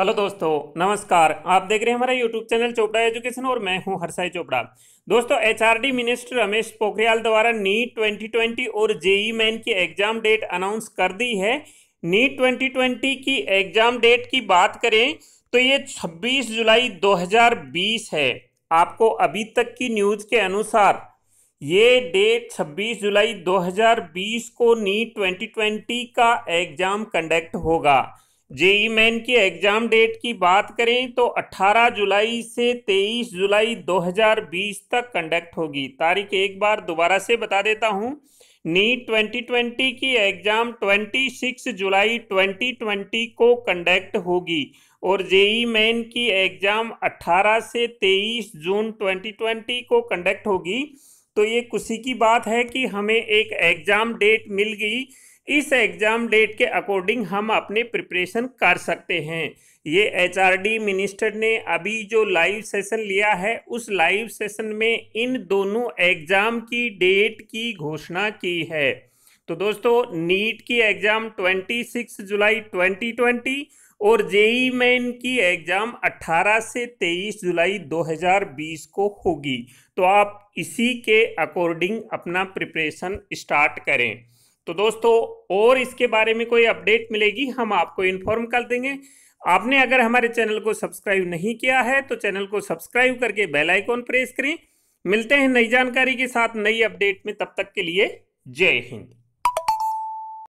hello दोस्तों नमस्कार आप देख रहे हैं हमारा यूट्यूब चैनल चोपड़ा एजुकेशन और मैं हूं हरसाई चोपड़ा दोस्तों एचआरडी मिनिस्टर रमेश पोखरियाल द्वारा नीट 2020 और जेई मैन की एग्जाम डेट अनाउंस कर दी है नीट 2020 की एग्जाम डेट की बात करें तो ये 26 जुलाई 2020 है आपको अभी तक की न्यूज़ के अनुसार ये डेट 26 जुलाई 2020 को नीट 2020 का एग्जाम कंडक्ट होगा जेई मैन की एग्ज़ाम डेट की बात करें तो 18 जुलाई से 23 जुलाई 2020 तक कंडक्ट होगी तारीख एक बार दोबारा से बता देता हूं नीट 2020 की एग्ज़ाम 26 जुलाई 2020 को कंडक्ट होगी और जेई मैन की एग्ज़ाम 18 से 23 जून 2020 को कंडक्ट होगी तो ये खुशी की बात है कि हमें एक एग्ज़ाम डेट मिल गई इस एग्ज़ाम डेट के अकॉर्डिंग हम अपने प्रिपरेशन कर सकते हैं ये एचआरडी मिनिस्टर ने अभी जो लाइव सेशन लिया है उस लाइव सेशन में इन दोनों एग्ज़ाम की डेट की घोषणा की है तो दोस्तों नीट की एग्ज़ाम 26 जुलाई 2020 और जेई मेन की एग्ज़ाम 18 से 23 जुलाई 2020 को होगी तो आप इसी के अकॉर्डिंग अपना प्रिपरेशन स्टार्ट करें तो दोस्तों और इसके बारे में कोई अपडेट मिलेगी हम आपको इन्फॉर्म कर देंगे आपने अगर हमारे चैनल को सब्सक्राइब नहीं किया है तो चैनल को सब्सक्राइब करके बेल आइकॉन प्रेस करें मिलते हैं नई जानकारी के साथ नई अपडेट में तब तक के लिए जय हिंद